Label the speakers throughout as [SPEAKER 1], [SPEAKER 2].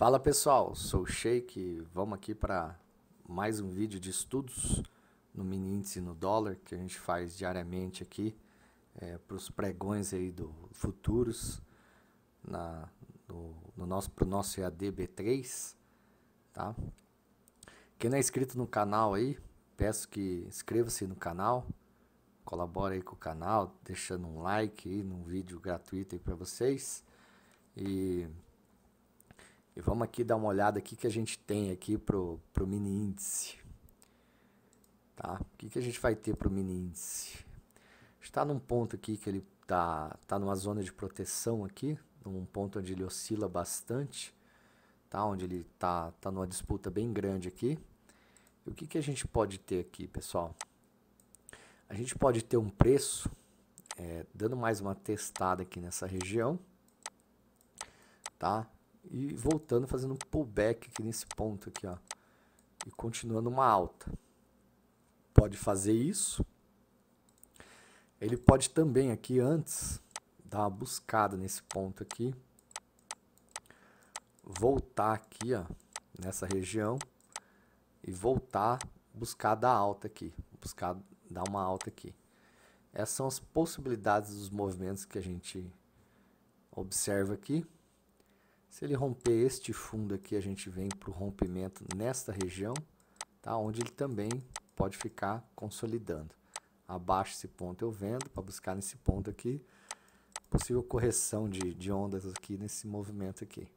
[SPEAKER 1] Fala pessoal, sou o Sheik, vamos aqui para mais um vídeo de estudos no mini índice no dólar que a gente faz diariamente aqui é, para os pregões aí do futuros na, do, no nosso o nosso ADB 3 tá? Quem não é inscrito no canal aí, peço que inscreva-se no canal, colabore aí com o canal, deixando um like aí num vídeo gratuito aí para vocês e e vamos aqui dar uma olhada aqui que a gente tem aqui pro, pro mini índice. Tá? O que, que a gente vai ter pro mini índice? Está num ponto aqui que ele tá, tá numa zona de proteção aqui, num ponto onde ele oscila bastante, tá? Onde ele tá, tá numa disputa bem grande aqui. E o que, que a gente pode ter aqui, pessoal? A gente pode ter um preço, é, dando mais uma testada aqui nessa região, tá? e voltando, fazendo um pullback aqui nesse ponto aqui, ó, e continuando uma alta. Pode fazer isso. Ele pode também aqui antes dar uma buscada nesse ponto aqui, voltar aqui, ó, nessa região e voltar buscar dar alta aqui, buscar dar uma alta aqui. Essas são as possibilidades dos movimentos que a gente observa aqui. Se ele romper este fundo aqui, a gente vem para o rompimento nesta região, tá? onde ele também pode ficar consolidando. Abaixo esse ponto eu vendo para buscar nesse ponto aqui, possível correção de, de ondas aqui nesse movimento aqui.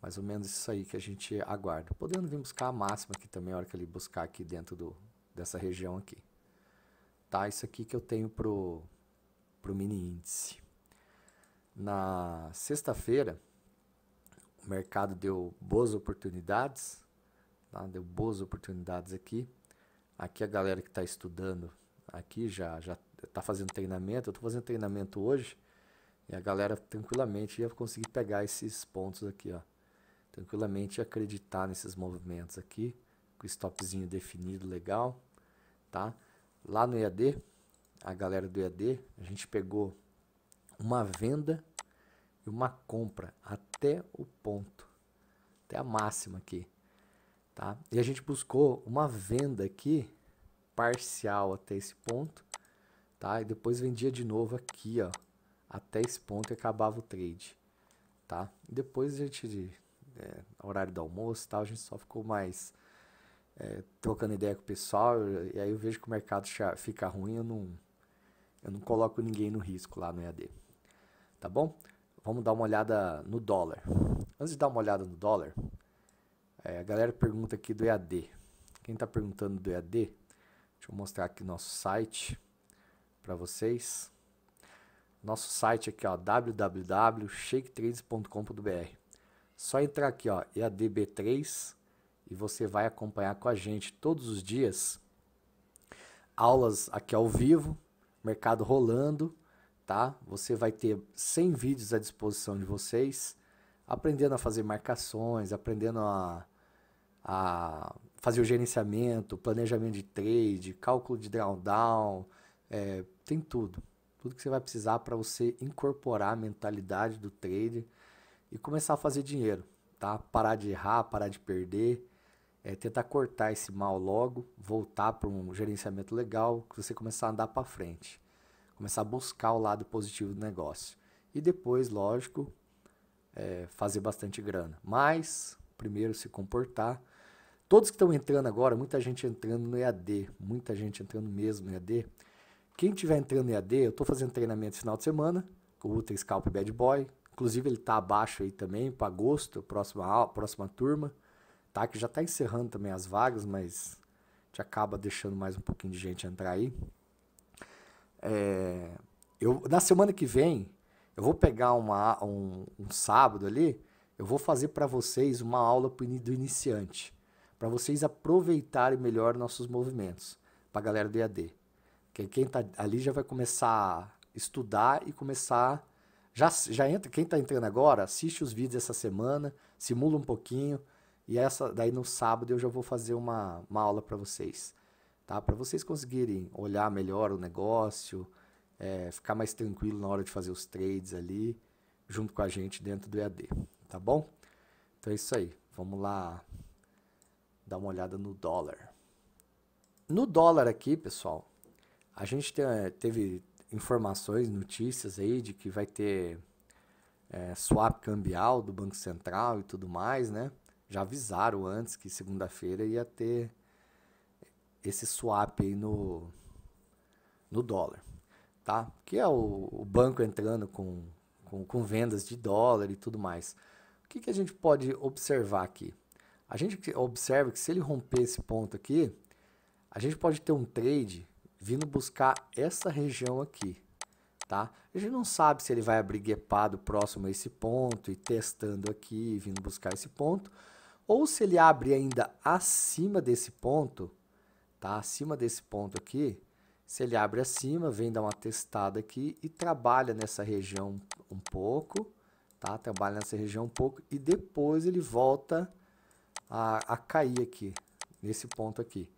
[SPEAKER 1] Mais ou menos isso aí que a gente aguarda. Podendo vir buscar a máxima aqui também, a hora que ele buscar aqui dentro do, dessa região aqui. Tá, isso aqui que eu tenho pro, pro mini índice. Na sexta-feira, o mercado deu boas oportunidades, tá? deu boas oportunidades aqui. Aqui a galera que está estudando aqui já já está fazendo treinamento. Eu estou fazendo treinamento hoje e a galera tranquilamente ia conseguir pegar esses pontos aqui, ó. Tranquilamente acreditar nesses movimentos aqui, com o stopzinho definido legal, tá? Lá no EAD, a galera do EAD, a gente pegou uma venda uma compra até o ponto, até a máxima aqui, tá? E a gente buscou uma venda aqui parcial até esse ponto, tá? E depois vendia de novo aqui, ó, até esse ponto e acabava o trade, tá? E depois a gente, é, horário do almoço e tal, a gente só ficou mais é, trocando ideia com o pessoal e aí eu vejo que o mercado fica ruim, eu não, eu não coloco ninguém no risco lá no EAD, tá bom? vamos dar uma olhada no dólar. Antes de dar uma olhada no dólar, é, a galera pergunta aqui do EAD. Quem está perguntando do EAD, deixa eu mostrar aqui nosso site para vocês. Nosso site aqui, ó, www.shake3.com.br. Só entrar aqui, ó, EADB3 e você vai acompanhar com a gente todos os dias aulas aqui ao vivo, mercado rolando tá? Você vai ter 100 vídeos à disposição de vocês, aprendendo a fazer marcações, aprendendo a, a fazer o gerenciamento, planejamento de trade, cálculo de drawdown, é, tem tudo. Tudo que você vai precisar para você incorporar a mentalidade do trader e começar a fazer dinheiro, tá? Parar de errar, parar de perder, é, tentar cortar esse mal logo, voltar para um gerenciamento legal, que você começar a andar para frente começar a buscar o lado positivo do negócio. E depois, lógico, é, fazer bastante grana. Mas, primeiro, se comportar. Todos que estão entrando agora, muita gente entrando no EAD, muita gente entrando mesmo no EAD. Quem estiver entrando no EAD, eu estou fazendo treinamento final de semana, com o Ultra Scalp Bad Boy. Inclusive, ele está abaixo aí também, para agosto, próxima, aula, próxima turma. Tá? Que já está encerrando também as vagas, mas a gente acaba deixando mais um pouquinho de gente entrar aí. É, eu, na semana que vem, eu vou pegar uma, um, um sábado ali, eu vou fazer para vocês uma aula do iniciante, para vocês aproveitarem melhor nossos movimentos, para a galera do EAD. Que quem está ali já vai começar a estudar e começar. Já, já entra, quem está entrando agora, assiste os vídeos essa semana, simula um pouquinho, e essa daí no sábado eu já vou fazer uma, uma aula para vocês tá? Para vocês conseguirem olhar melhor o negócio, é, ficar mais tranquilo na hora de fazer os trades ali, junto com a gente dentro do EAD, tá bom? Então é isso aí. Vamos lá dar uma olhada no dólar. No dólar aqui, pessoal, a gente te, teve informações, notícias aí de que vai ter é, swap cambial do Banco Central e tudo mais, né? Já avisaram antes que segunda-feira ia ter esse swap aí no, no dólar, tá? Que é o, o banco entrando com, com, com, vendas de dólar e tudo mais. O que, que a gente pode observar aqui? A gente observa que se ele romper esse ponto aqui, a gente pode ter um trade vindo buscar essa região aqui, tá? A gente não sabe se ele vai abrir guepado próximo a esse ponto e testando aqui, vindo buscar esse ponto, ou se ele abre ainda acima desse ponto, tá? Acima desse ponto aqui, se ele abre acima, vem dar uma testada aqui e trabalha nessa região um pouco, tá? Trabalha nessa região um pouco e depois ele volta a, a cair aqui, nesse ponto aqui.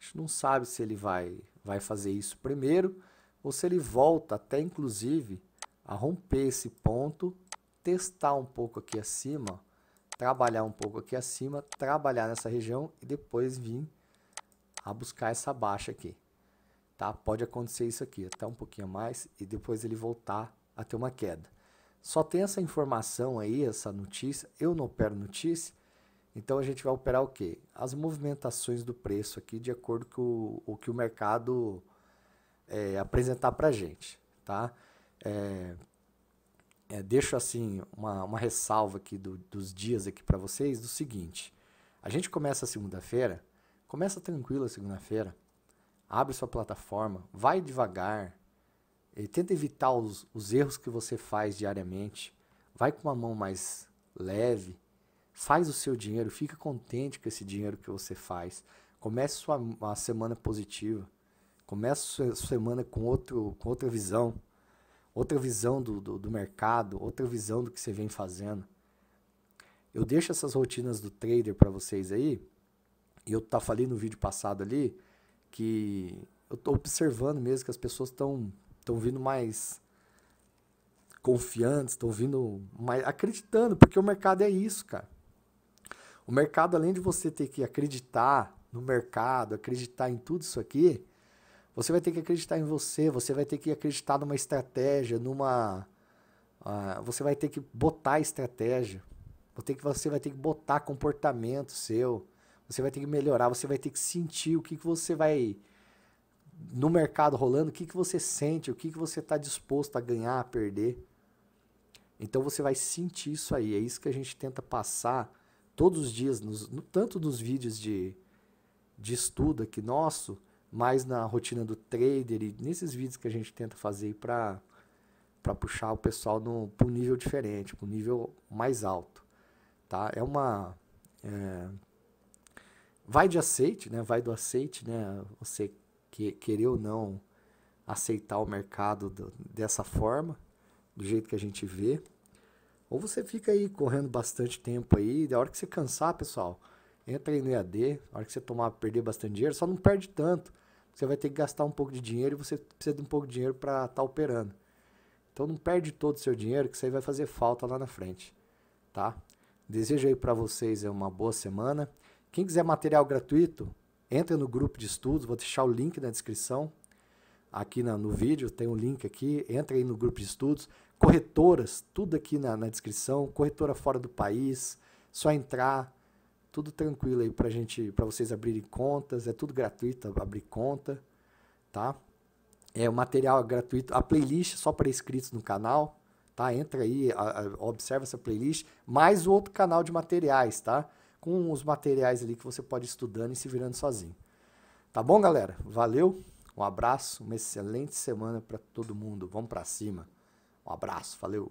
[SPEAKER 1] A gente não sabe se ele vai, vai fazer isso primeiro ou se ele volta até inclusive a romper esse ponto, testar um pouco aqui acima, trabalhar um pouco aqui acima, trabalhar nessa região e depois vir a buscar essa baixa aqui. Tá? Pode acontecer isso aqui, até um pouquinho mais, e depois ele voltar a ter uma queda. Só tem essa informação aí, essa notícia. Eu não opero notícia, então a gente vai operar o quê? As movimentações do preço aqui de acordo com o, que o mercado é, apresentar para a gente. Tá? É, é, deixo assim uma, uma ressalva aqui do, dos dias aqui para vocês do seguinte. A gente começa segunda-feira Começa tranquilo a segunda-feira. Abre sua plataforma, vai devagar. tenta evitar os, os erros que você faz diariamente. Vai com uma mão mais leve. Faz o seu dinheiro, fica contente com esse dinheiro que você faz. Comece sua uma semana positiva. Comece sua semana com, outro, com outra visão. Outra visão do, do, do mercado, outra visão do que você vem fazendo. Eu deixo essas rotinas do trader para vocês aí, e eu tá, falei no vídeo passado ali que eu tô observando mesmo que as pessoas estão estão vindo mais confiantes, estão vindo mais acreditando, porque o mercado é isso, cara. O mercado, além de você ter que acreditar no mercado, acreditar em tudo isso aqui, você vai ter que acreditar em você, você vai ter que acreditar numa estratégia, numa. Uh, você vai ter que botar estratégia, você, vai ter que botar comportamento seu, você vai ter que melhorar, você vai ter que sentir o que, que você vai. No mercado rolando, o que, que você sente, o que, que você está disposto a ganhar, a perder. Então você vai sentir isso aí. É isso que a gente tenta passar todos os dias, nos, no, tanto nos vídeos de, de estudo aqui nosso, mais na rotina do trader e nesses vídeos que a gente tenta fazer para para puxar o pessoal para um nível diferente, para um nível mais alto, tá? É uma é, vai de aceite, né? Vai do aceite, né? Você que, querer ou não aceitar o mercado do, dessa forma, do jeito que a gente vê. Ou você fica aí correndo bastante tempo aí, da hora que você cansar, pessoal, entra aí no EAD, a hora que você tomar, perder bastante dinheiro, só não perde tanto. Você vai ter que gastar um pouco de dinheiro e você precisa de um pouco de dinheiro para estar tá operando. Então não perde todo o seu dinheiro, que isso aí vai fazer falta lá na frente, tá? Desejo aí para vocês uma boa semana. Quem quiser material gratuito, entra no grupo de estudos, vou deixar o link na descrição. Aqui na, no vídeo tem um link aqui, entra aí no grupo de estudos. Corretoras, tudo aqui na, na descrição, corretora fora do país, só entrar, tudo tranquilo aí pra gente, para vocês abrirem contas, é tudo gratuito abrir conta, tá? É o material é gratuito, a playlist só para inscritos no canal, tá? Entra aí, a, a, observa essa playlist, mais o outro canal de materiais, tá? com os materiais ali que você pode ir estudando e se virando sozinho. Tá bom, galera? Valeu, um abraço, uma excelente semana para todo mundo. Vamos para cima. Um abraço, valeu.